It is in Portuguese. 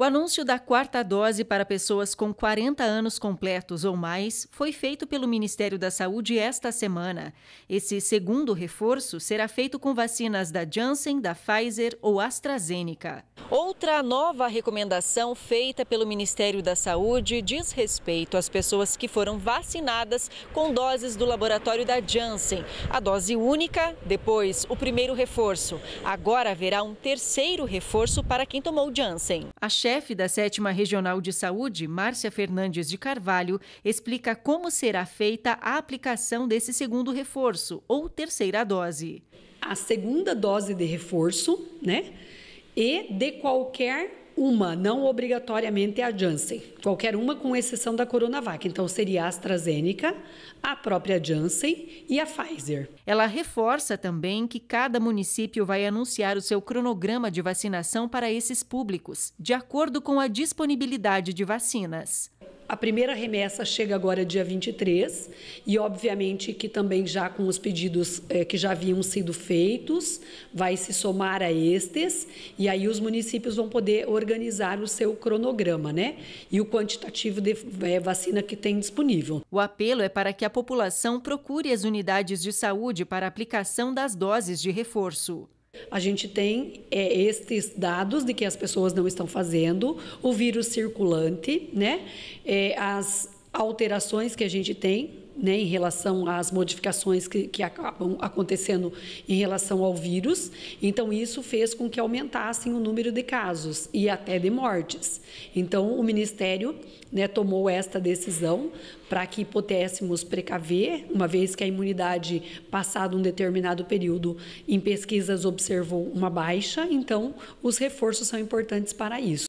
O anúncio da quarta dose para pessoas com 40 anos completos ou mais foi feito pelo Ministério da Saúde esta semana. Esse segundo reforço será feito com vacinas da Janssen, da Pfizer ou AstraZeneca. Outra nova recomendação feita pelo Ministério da Saúde diz respeito às pessoas que foram vacinadas com doses do laboratório da Janssen. A dose única, depois o primeiro reforço. Agora haverá um terceiro reforço para quem tomou Janssen. A chefe da 7 Regional de Saúde, Márcia Fernandes de Carvalho, explica como será feita a aplicação desse segundo reforço ou terceira dose. A segunda dose de reforço, né? E de qualquer uma, não obrigatoriamente a Janssen, qualquer uma com exceção da Coronavac. Então seria a AstraZeneca, a própria Janssen e a Pfizer. Ela reforça também que cada município vai anunciar o seu cronograma de vacinação para esses públicos, de acordo com a disponibilidade de vacinas. A primeira remessa chega agora dia 23 e, obviamente, que também já com os pedidos eh, que já haviam sido feitos, vai se somar a estes e aí os municípios vão poder organizar o seu cronograma, né? E o quantitativo de eh, vacina que tem disponível. O apelo é para que a população procure as unidades de saúde para aplicação das doses de reforço. A gente tem é, estes dados de que as pessoas não estão fazendo, o vírus circulante, né? É, as alterações que a gente tem né, em relação às modificações que, que, acabam acontecendo em relação ao vírus. Então, isso fez com que aumentassem o número de casos e até de mortes. Então, o Ministério né, tomou esta decisão para que pudéssemos precaver, uma vez que a imunidade, passado um determinado período, em pesquisas observou uma baixa, então os reforços são importantes para isso.